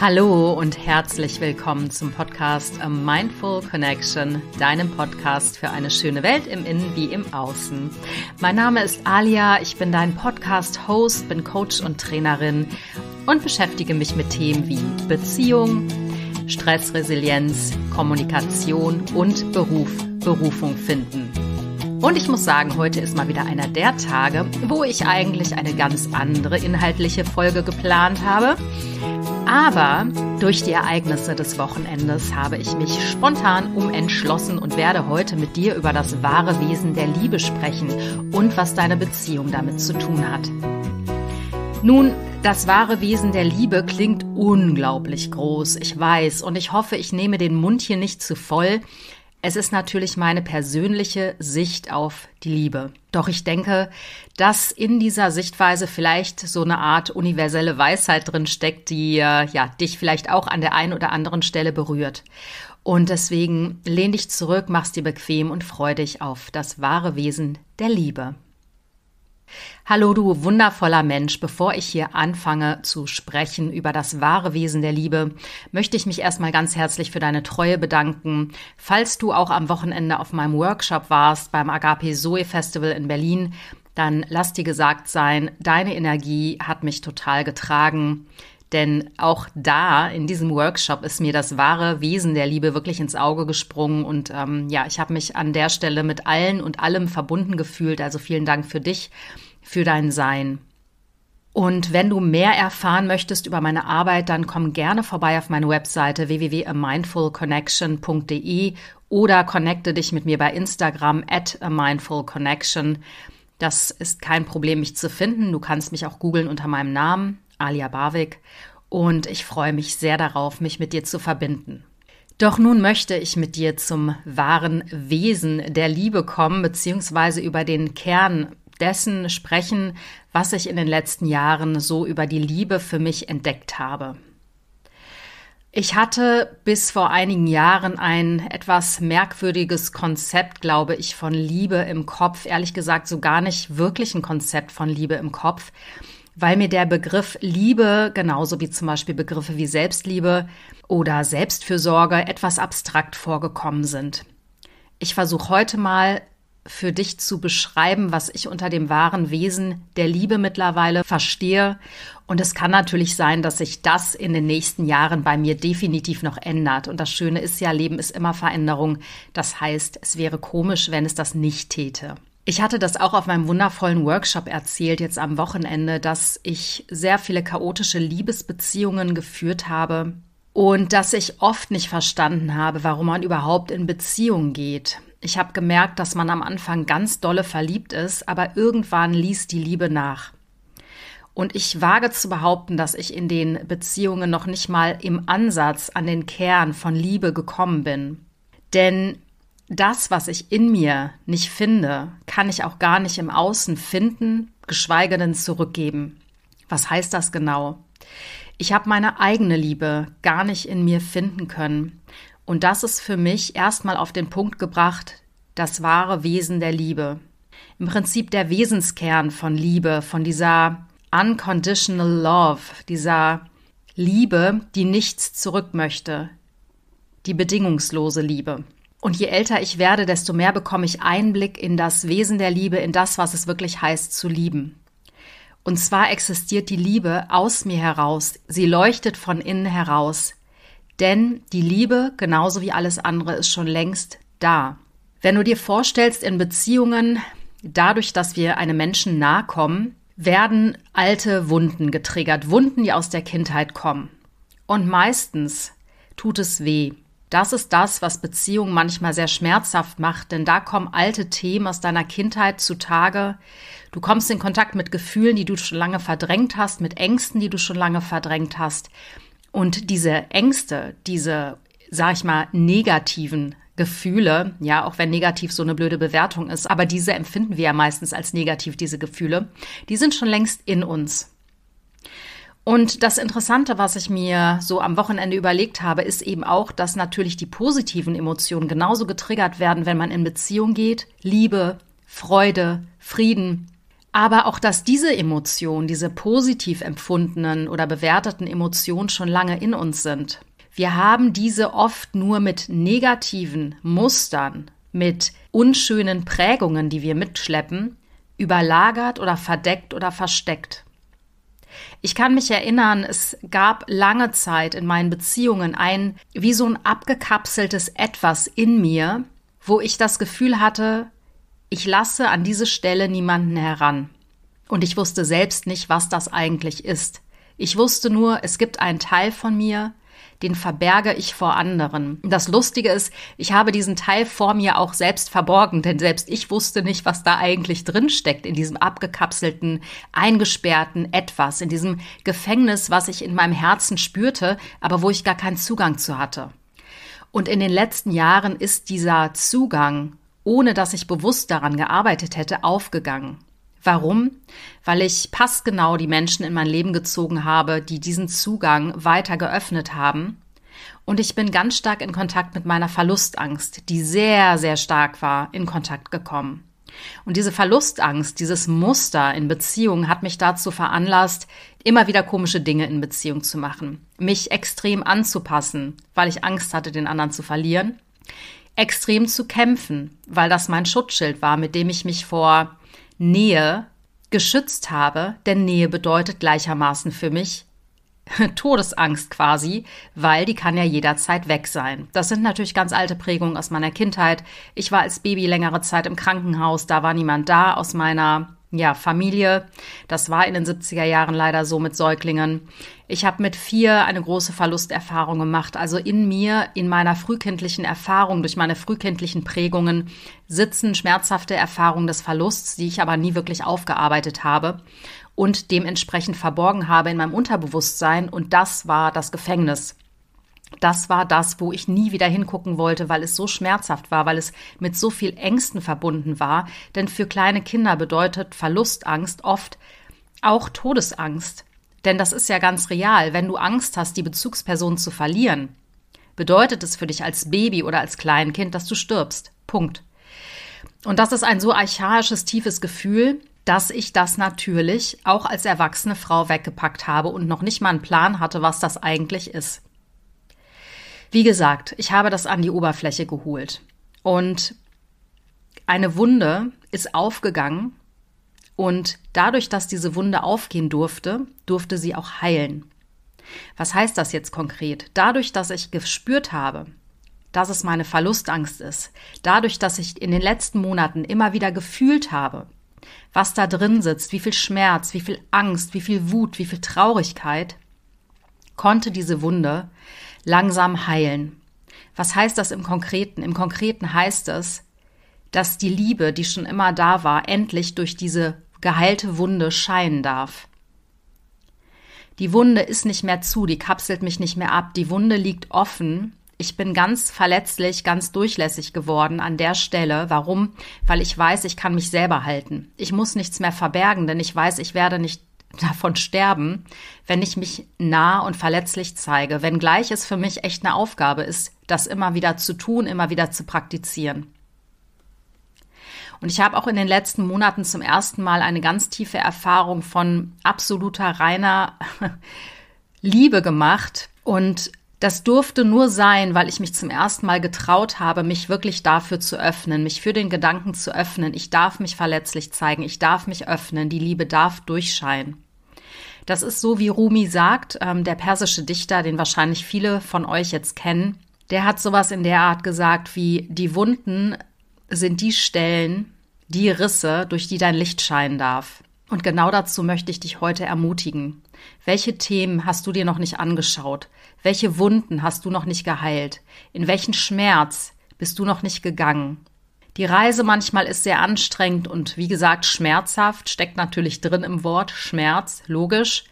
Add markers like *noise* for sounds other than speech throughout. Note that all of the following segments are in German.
Hallo und herzlich willkommen zum Podcast A Mindful Connection, deinem Podcast für eine schöne Welt im Innen wie im Außen. Mein Name ist Alia, ich bin dein Podcast-Host, bin Coach und Trainerin und beschäftige mich mit Themen wie Beziehung, Stressresilienz, Kommunikation und Beruf, Berufung finden. Und ich muss sagen, heute ist mal wieder einer der Tage, wo ich eigentlich eine ganz andere inhaltliche Folge geplant habe. Aber durch die Ereignisse des Wochenendes habe ich mich spontan umentschlossen und werde heute mit dir über das wahre Wesen der Liebe sprechen und was deine Beziehung damit zu tun hat. Nun, das wahre Wesen der Liebe klingt unglaublich groß, ich weiß, und ich hoffe, ich nehme den Mund hier nicht zu voll, es ist natürlich meine persönliche Sicht auf die Liebe. Doch ich denke, dass in dieser Sichtweise vielleicht so eine Art universelle Weisheit drin steckt, die äh, ja dich vielleicht auch an der einen oder anderen Stelle berührt. Und deswegen lehn dich zurück, mach's dir bequem und freu dich auf das wahre Wesen der Liebe. Hallo du wundervoller Mensch, bevor ich hier anfange zu sprechen über das wahre Wesen der Liebe, möchte ich mich erstmal ganz herzlich für deine Treue bedanken. Falls du auch am Wochenende auf meinem Workshop warst beim Agape Zoe Festival in Berlin, dann lass dir gesagt sein, deine Energie hat mich total getragen. Denn auch da in diesem Workshop ist mir das wahre Wesen der Liebe wirklich ins Auge gesprungen. Und ähm, ja, ich habe mich an der Stelle mit allen und allem verbunden gefühlt. Also vielen Dank für dich, für dein Sein. Und wenn du mehr erfahren möchtest über meine Arbeit, dann komm gerne vorbei auf meine Webseite www.amindfulconnection.de oder connecte dich mit mir bei Instagram at amindfulconnection. Das ist kein Problem, mich zu finden. Du kannst mich auch googeln unter meinem Namen. Alia Barwick, und ich freue mich sehr darauf, mich mit dir zu verbinden. Doch nun möchte ich mit dir zum wahren Wesen der Liebe kommen, beziehungsweise über den Kern dessen sprechen, was ich in den letzten Jahren so über die Liebe für mich entdeckt habe. Ich hatte bis vor einigen Jahren ein etwas merkwürdiges Konzept, glaube ich, von Liebe im Kopf. Ehrlich gesagt, so gar nicht wirklich ein Konzept von Liebe im Kopf weil mir der Begriff Liebe, genauso wie zum Beispiel Begriffe wie Selbstliebe oder Selbstfürsorge, etwas abstrakt vorgekommen sind. Ich versuche heute mal für dich zu beschreiben, was ich unter dem wahren Wesen der Liebe mittlerweile verstehe. Und es kann natürlich sein, dass sich das in den nächsten Jahren bei mir definitiv noch ändert. Und das Schöne ist ja, Leben ist immer Veränderung. Das heißt, es wäre komisch, wenn es das nicht täte. Ich hatte das auch auf meinem wundervollen Workshop erzählt, jetzt am Wochenende, dass ich sehr viele chaotische Liebesbeziehungen geführt habe und dass ich oft nicht verstanden habe, warum man überhaupt in Beziehungen geht. Ich habe gemerkt, dass man am Anfang ganz dolle verliebt ist, aber irgendwann ließ die Liebe nach. Und ich wage zu behaupten, dass ich in den Beziehungen noch nicht mal im Ansatz an den Kern von Liebe gekommen bin. Denn das, was ich in mir nicht finde, kann ich auch gar nicht im Außen finden, geschweige denn zurückgeben. Was heißt das genau? Ich habe meine eigene Liebe gar nicht in mir finden können. Und das ist für mich erstmal auf den Punkt gebracht, das wahre Wesen der Liebe. Im Prinzip der Wesenskern von Liebe, von dieser unconditional love, dieser Liebe, die nichts zurück möchte, die bedingungslose Liebe. Und je älter ich werde, desto mehr bekomme ich Einblick in das Wesen der Liebe, in das, was es wirklich heißt zu lieben. Und zwar existiert die Liebe aus mir heraus, sie leuchtet von innen heraus. Denn die Liebe, genauso wie alles andere, ist schon längst da. Wenn du dir vorstellst, in Beziehungen, dadurch, dass wir einem Menschen nahe kommen, werden alte Wunden getriggert, Wunden, die aus der Kindheit kommen. Und meistens tut es weh. Das ist das, was Beziehungen manchmal sehr schmerzhaft macht, denn da kommen alte Themen aus deiner Kindheit zutage. Du kommst in Kontakt mit Gefühlen, die du schon lange verdrängt hast, mit Ängsten, die du schon lange verdrängt hast. Und diese Ängste, diese, sag ich mal, negativen Gefühle, ja, auch wenn negativ so eine blöde Bewertung ist, aber diese empfinden wir ja meistens als negativ, diese Gefühle, die sind schon längst in uns. Und das Interessante, was ich mir so am Wochenende überlegt habe, ist eben auch, dass natürlich die positiven Emotionen genauso getriggert werden, wenn man in Beziehung geht. Liebe, Freude, Frieden. Aber auch, dass diese Emotionen, diese positiv empfundenen oder bewerteten Emotionen schon lange in uns sind. Wir haben diese oft nur mit negativen Mustern, mit unschönen Prägungen, die wir mitschleppen, überlagert oder verdeckt oder versteckt. Ich kann mich erinnern, es gab lange Zeit in meinen Beziehungen ein wie so ein abgekapseltes etwas in mir, wo ich das Gefühl hatte, ich lasse an diese Stelle niemanden heran. Und ich wusste selbst nicht, was das eigentlich ist. Ich wusste nur, es gibt einen Teil von mir, den verberge ich vor anderen. Das Lustige ist, ich habe diesen Teil vor mir auch selbst verborgen, denn selbst ich wusste nicht, was da eigentlich drin steckt in diesem abgekapselten, eingesperrten etwas, in diesem Gefängnis, was ich in meinem Herzen spürte, aber wo ich gar keinen Zugang zu hatte. Und in den letzten Jahren ist dieser Zugang, ohne dass ich bewusst daran gearbeitet hätte, aufgegangen. Warum? Weil ich passgenau die Menschen in mein Leben gezogen habe, die diesen Zugang weiter geöffnet haben. Und ich bin ganz stark in Kontakt mit meiner Verlustangst, die sehr, sehr stark war, in Kontakt gekommen. Und diese Verlustangst, dieses Muster in Beziehungen hat mich dazu veranlasst, immer wieder komische Dinge in Beziehung zu machen, mich extrem anzupassen, weil ich Angst hatte, den anderen zu verlieren, extrem zu kämpfen, weil das mein Schutzschild war, mit dem ich mich vor Nähe geschützt habe, denn Nähe bedeutet gleichermaßen für mich *laughs* Todesangst quasi, weil die kann ja jederzeit weg sein. Das sind natürlich ganz alte Prägungen aus meiner Kindheit. Ich war als Baby längere Zeit im Krankenhaus, da war niemand da aus meiner ja, Familie. Das war in den 70er Jahren leider so mit Säuglingen. Ich habe mit vier eine große Verlusterfahrung gemacht. Also in mir, in meiner frühkindlichen Erfahrung, durch meine frühkindlichen Prägungen sitzen schmerzhafte Erfahrungen des Verlusts, die ich aber nie wirklich aufgearbeitet habe und dementsprechend verborgen habe in meinem Unterbewusstsein. Und das war das Gefängnis das war das, wo ich nie wieder hingucken wollte, weil es so schmerzhaft war, weil es mit so viel Ängsten verbunden war. Denn für kleine Kinder bedeutet Verlustangst oft auch Todesangst. Denn das ist ja ganz real. Wenn du Angst hast, die Bezugsperson zu verlieren, bedeutet es für dich als Baby oder als Kleinkind, dass du stirbst. Punkt. Und das ist ein so archaisches, tiefes Gefühl, dass ich das natürlich auch als erwachsene Frau weggepackt habe und noch nicht mal einen Plan hatte, was das eigentlich ist. Wie gesagt, ich habe das an die Oberfläche geholt. Und eine Wunde ist aufgegangen und dadurch, dass diese Wunde aufgehen durfte, durfte sie auch heilen. Was heißt das jetzt konkret? Dadurch, dass ich gespürt habe, dass es meine Verlustangst ist, dadurch, dass ich in den letzten Monaten immer wieder gefühlt habe, was da drin sitzt, wie viel Schmerz, wie viel Angst, wie viel Wut, wie viel Traurigkeit, konnte diese Wunde langsam heilen. Was heißt das im Konkreten? Im Konkreten heißt es, dass die Liebe, die schon immer da war, endlich durch diese geheilte Wunde scheinen darf. Die Wunde ist nicht mehr zu, die kapselt mich nicht mehr ab, die Wunde liegt offen. Ich bin ganz verletzlich, ganz durchlässig geworden an der Stelle. Warum? Weil ich weiß, ich kann mich selber halten. Ich muss nichts mehr verbergen, denn ich weiß, ich werde nicht davon sterben, wenn ich mich nah und verletzlich zeige, wenngleich es für mich echt eine Aufgabe ist, das immer wieder zu tun, immer wieder zu praktizieren. Und ich habe auch in den letzten Monaten zum ersten Mal eine ganz tiefe Erfahrung von absoluter reiner *laughs* Liebe gemacht und das durfte nur sein, weil ich mich zum ersten Mal getraut habe, mich wirklich dafür zu öffnen, mich für den Gedanken zu öffnen. Ich darf mich verletzlich zeigen, ich darf mich öffnen, die Liebe darf durchscheinen. Das ist so, wie Rumi sagt, ähm, der persische Dichter, den wahrscheinlich viele von euch jetzt kennen. Der hat sowas in der Art gesagt wie, die Wunden sind die Stellen, die Risse, durch die dein Licht scheinen darf. Und genau dazu möchte ich dich heute ermutigen. Welche Themen hast du dir noch nicht angeschaut? Welche Wunden hast du noch nicht geheilt? In welchen Schmerz bist du noch nicht gegangen? Die Reise manchmal ist sehr anstrengend und wie gesagt schmerzhaft, steckt natürlich drin im Wort Schmerz, logisch,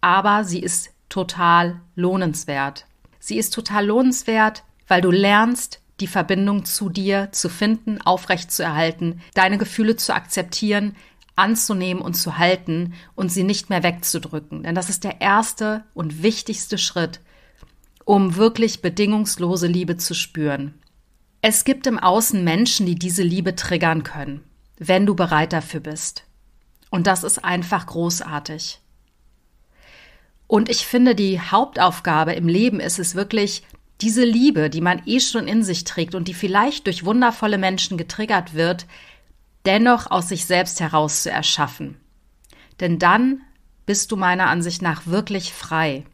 aber sie ist total lohnenswert. Sie ist total lohnenswert, weil du lernst, die Verbindung zu dir zu finden, aufrecht zu erhalten, deine Gefühle zu akzeptieren, anzunehmen und zu halten und sie nicht mehr wegzudrücken. Denn das ist der erste und wichtigste Schritt, um wirklich bedingungslose Liebe zu spüren. Es gibt im Außen Menschen, die diese Liebe triggern können, wenn du bereit dafür bist. Und das ist einfach großartig. Und ich finde, die Hauptaufgabe im Leben ist es wirklich, diese Liebe, die man eh schon in sich trägt und die vielleicht durch wundervolle Menschen getriggert wird, dennoch aus sich selbst heraus zu erschaffen. Denn dann bist du meiner Ansicht nach wirklich frei.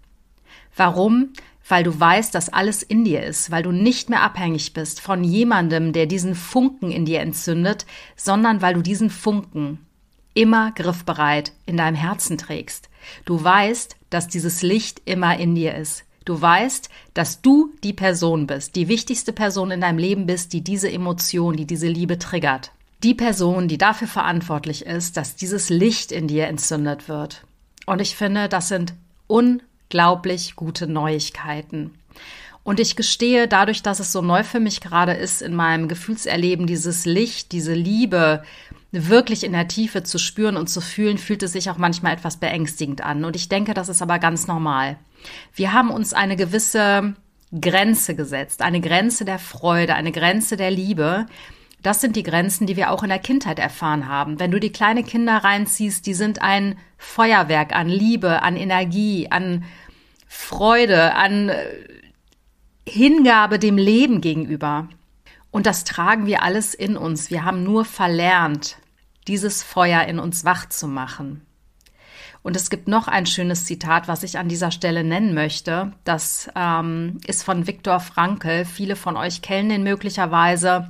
Warum? Weil du weißt, dass alles in dir ist, weil du nicht mehr abhängig bist von jemandem, der diesen Funken in dir entzündet, sondern weil du diesen Funken immer griffbereit in deinem Herzen trägst. Du weißt, dass dieses Licht immer in dir ist. Du weißt, dass du die Person bist, die wichtigste Person in deinem Leben bist, die diese Emotion, die diese Liebe triggert die Person, die dafür verantwortlich ist, dass dieses Licht in dir entzündet wird. Und ich finde, das sind unglaublich gute Neuigkeiten. Und ich gestehe, dadurch, dass es so neu für mich gerade ist, in meinem Gefühlserleben dieses Licht, diese Liebe wirklich in der Tiefe zu spüren und zu fühlen, fühlt es sich auch manchmal etwas beängstigend an. Und ich denke, das ist aber ganz normal. Wir haben uns eine gewisse Grenze gesetzt, eine Grenze der Freude, eine Grenze der Liebe, das sind die Grenzen, die wir auch in der Kindheit erfahren haben. Wenn du die kleinen Kinder reinziehst, die sind ein Feuerwerk an Liebe, an Energie, an Freude, an äh, Hingabe dem Leben gegenüber. Und das tragen wir alles in uns. Wir haben nur verlernt, dieses Feuer in uns wach zu machen. Und es gibt noch ein schönes Zitat, was ich an dieser Stelle nennen möchte. Das ähm, ist von Viktor Frankl. Viele von euch kennen ihn möglicherweise.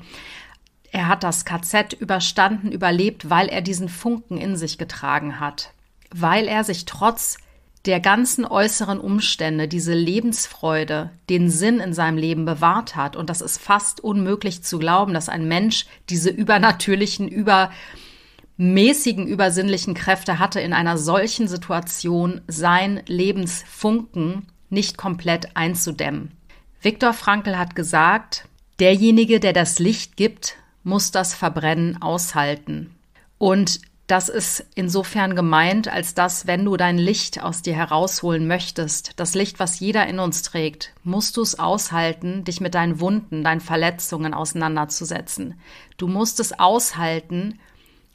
Er hat das KZ überstanden, überlebt, weil er diesen Funken in sich getragen hat, weil er sich trotz der ganzen äußeren Umstände diese Lebensfreude, den Sinn in seinem Leben bewahrt hat. Und das ist fast unmöglich zu glauben, dass ein Mensch diese übernatürlichen, übermäßigen, übersinnlichen Kräfte hatte, in einer solchen Situation sein Lebensfunken nicht komplett einzudämmen. Viktor Frankl hat gesagt, derjenige, der das Licht gibt, muss das Verbrennen aushalten. Und das ist insofern gemeint, als dass, wenn du dein Licht aus dir herausholen möchtest, das Licht, was jeder in uns trägt, musst du es aushalten, dich mit deinen Wunden, deinen Verletzungen auseinanderzusetzen. Du musst es aushalten,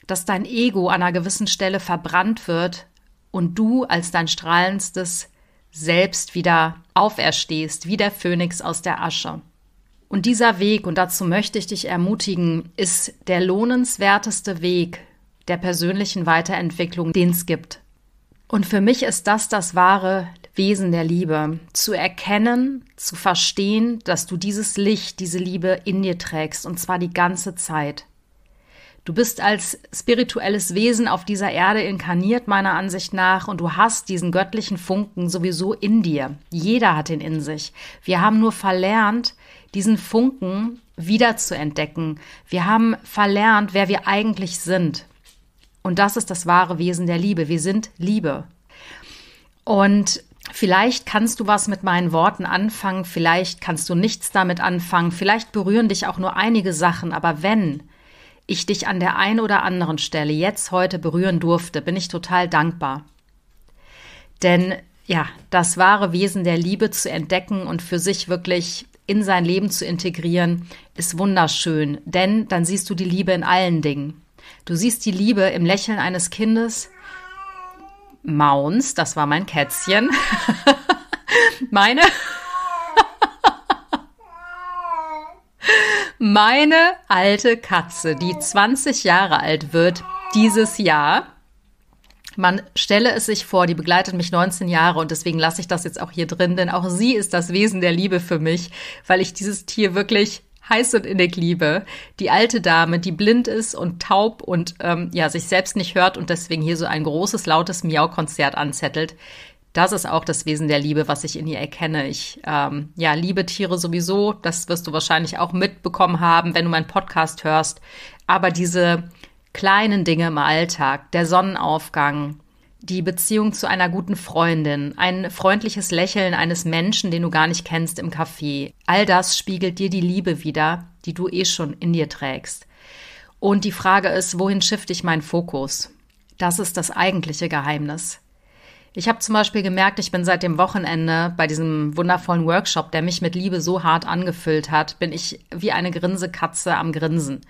dass dein Ego an einer gewissen Stelle verbrannt wird und du als dein strahlendstes Selbst wieder auferstehst, wie der Phönix aus der Asche. Und dieser Weg, und dazu möchte ich dich ermutigen, ist der lohnenswerteste Weg der persönlichen Weiterentwicklung, den es gibt. Und für mich ist das das wahre Wesen der Liebe, zu erkennen, zu verstehen, dass du dieses Licht, diese Liebe in dir trägst, und zwar die ganze Zeit. Du bist als spirituelles Wesen auf dieser Erde inkarniert, meiner Ansicht nach, und du hast diesen göttlichen Funken sowieso in dir. Jeder hat ihn in sich. Wir haben nur verlernt, diesen Funken wieder zu entdecken. Wir haben verlernt, wer wir eigentlich sind. Und das ist das wahre Wesen der Liebe. Wir sind Liebe. Und Vielleicht kannst du was mit meinen Worten anfangen, vielleicht kannst du nichts damit anfangen, vielleicht berühren dich auch nur einige Sachen, aber wenn ich dich an der einen oder anderen Stelle jetzt heute berühren durfte, bin ich total dankbar. Denn ja, das wahre Wesen der Liebe zu entdecken und für sich wirklich in sein Leben zu integrieren, ist wunderschön, denn dann siehst du die Liebe in allen Dingen. Du siehst die Liebe im Lächeln eines Kindes. Mounds, das war mein Kätzchen. *laughs* meine. *laughs* meine alte Katze, die 20 Jahre alt wird dieses Jahr, man stelle es sich vor, die begleitet mich 19 Jahre und deswegen lasse ich das jetzt auch hier drin, denn auch sie ist das Wesen der Liebe für mich, weil ich dieses Tier wirklich heiß und innig liebe. Die alte Dame, die blind ist und taub und ähm, ja, sich selbst nicht hört und deswegen hier so ein großes, lautes Miau-Konzert anzettelt. Das ist auch das Wesen der Liebe, was ich in ihr erkenne. Ich ähm, ja, liebe Tiere sowieso. Das wirst du wahrscheinlich auch mitbekommen haben, wenn du meinen Podcast hörst. Aber diese kleinen Dinge im Alltag, der Sonnenaufgang, die Beziehung zu einer guten Freundin, ein freundliches Lächeln eines Menschen, den du gar nicht kennst im Café. All das spiegelt dir die Liebe wieder, die du eh schon in dir trägst. Und die Frage ist, wohin shifte ich meinen Fokus? Das ist das eigentliche Geheimnis. Ich habe zum Beispiel gemerkt, ich bin seit dem Wochenende bei diesem wundervollen Workshop, der mich mit Liebe so hart angefüllt hat, bin ich wie eine Grinsekatze am Grinsen.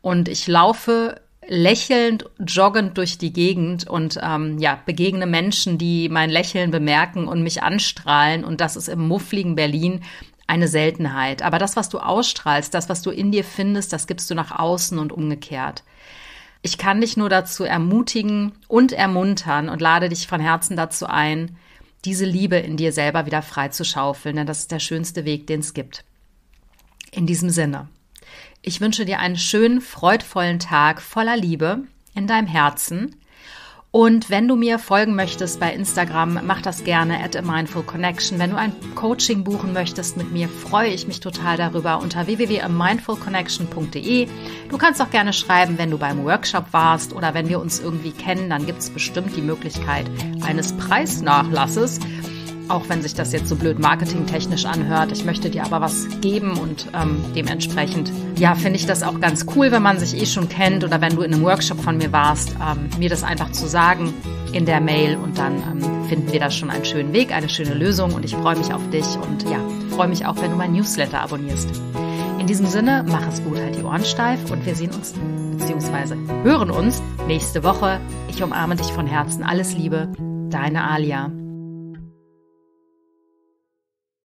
Und ich laufe lächelnd, joggend durch die Gegend und ähm, ja, begegne Menschen, die mein Lächeln bemerken und mich anstrahlen. Und das ist im muffligen Berlin eine Seltenheit. Aber das, was du ausstrahlst, das, was du in dir findest, das gibst du nach außen und umgekehrt. Ich kann dich nur dazu ermutigen und ermuntern und lade dich von Herzen dazu ein, diese Liebe in dir selber wieder frei zu schaufeln, denn das ist der schönste Weg, den es gibt. In diesem Sinne. Ich wünsche dir einen schönen, freudvollen Tag voller Liebe in deinem Herzen. Und wenn du mir folgen möchtest bei Instagram, mach das gerne at a Mindful Connection. Wenn du ein Coaching buchen möchtest mit mir, freue ich mich total darüber unter www.amindfulconnection.de. Du kannst auch gerne schreiben, wenn du beim Workshop warst oder wenn wir uns irgendwie kennen, dann gibt es bestimmt die Möglichkeit eines Preisnachlasses. Auch wenn sich das jetzt so blöd marketingtechnisch anhört. Ich möchte dir aber was geben und ähm, dementsprechend, ja, finde ich das auch ganz cool, wenn man sich eh schon kennt oder wenn du in einem Workshop von mir warst, ähm, mir das einfach zu sagen in der Mail und dann ähm, finden wir da schon einen schönen Weg, eine schöne Lösung und ich freue mich auf dich und ja, freue mich auch, wenn du mein Newsletter abonnierst. In diesem Sinne, mach es gut, halt die Ohren steif und wir sehen uns bzw. hören uns nächste Woche. Ich umarme dich von Herzen. Alles Liebe, deine Alia.